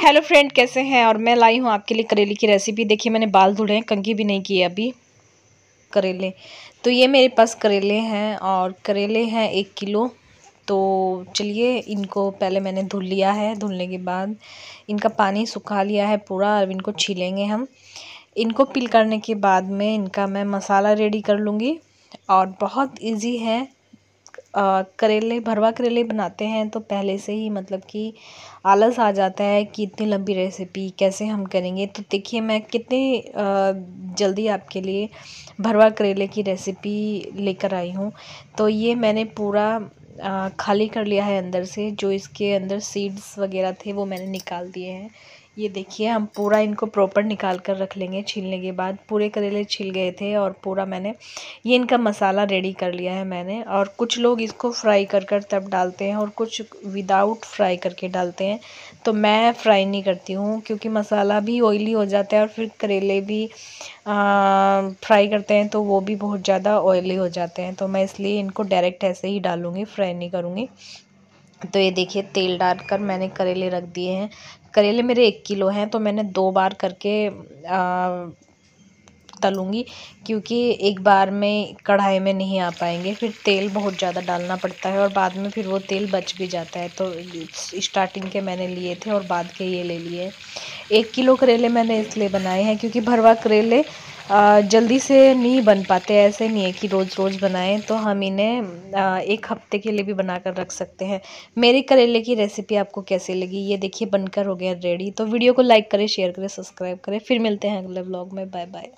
hello friend कैसे हैं और मैं लाई हूँ आपके लिए करेले की रेसिपी देखिए मैंने बाल धुले हैं कंघी भी नहीं की है अभी करेले तो ये मेरे पास करेले हैं और करेले हैं एक किलो तो चलिए इनको पहले मैंने धुल लिया है धुलने के बाद इनका पानी सुखा लिया है पूरा और इनको छीलेंगे हम इनको पिल करने के बाद में इनका मैं मसाला रेडी कर लूँगी और बहुत ईजी है करेले भरवा करेले बनाते हैं तो पहले से ही मतलब कि आलस आ जाता है कि इतनी लंबी रेसिपी कैसे हम करेंगे तो देखिए मैं कितने जल्दी आपके लिए भरवा करेले की रेसिपी लेकर आई हूँ तो ये मैंने पूरा खाली कर लिया है अंदर से जो इसके अंदर सीड्स वगैरह थे वो मैंने निकाल दिए हैं ये देखिए हम पूरा इनको प्रॉपर निकाल कर रख लेंगे छीलने के बाद पूरे करेले छिल गए थे और पूरा मैंने ये इनका मसाला रेडी कर लिया है मैंने और कुछ लोग इसको फ्राई कर कर तब डालते हैं और कुछ विदाउट फ्राई करके डालते हैं तो मैं फ्राई नहीं करती हूँ क्योंकि मसाला भी ऑयली हो जाता है और फिर करेले भी आ, फ्राई करते हैं तो वो भी बहुत ज़्यादा ऑयली हो जाते हैं तो मैं इसलिए इनको डायरेक्ट ऐसे ही डालूँगी फ्राई नहीं करूँगी तो ये देखिए तेल डालकर मैंने करेले रख दिए हैं करेले मेरे एक किलो हैं तो मैंने दो बार करके तलूँगी क्योंकि एक बार में कढ़ाई में नहीं आ पाएंगे फिर तेल बहुत ज़्यादा डालना पड़ता है और बाद में फिर वो तेल बच भी जाता है तो स्टार्टिंग के मैंने लिए थे और बाद के ये ले लिए एक किलो करेले मैंने इसलिए बनाए हैं क्योंकि भरवा करेले जल्दी से नहीं बन पाते ऐसे नहीं है कि रोज़ रोज़ बनाएं तो हम इन्हें एक हफ्ते के लिए भी बना कर रख सकते हैं मेरी करेले की रेसिपी आपको कैसी लगी ये देखिए बनकर हो गया रेडी तो वीडियो को लाइक करें शेयर करें सब्सक्राइब करें फिर मिलते हैं अगले ब्लॉग में बाय बाय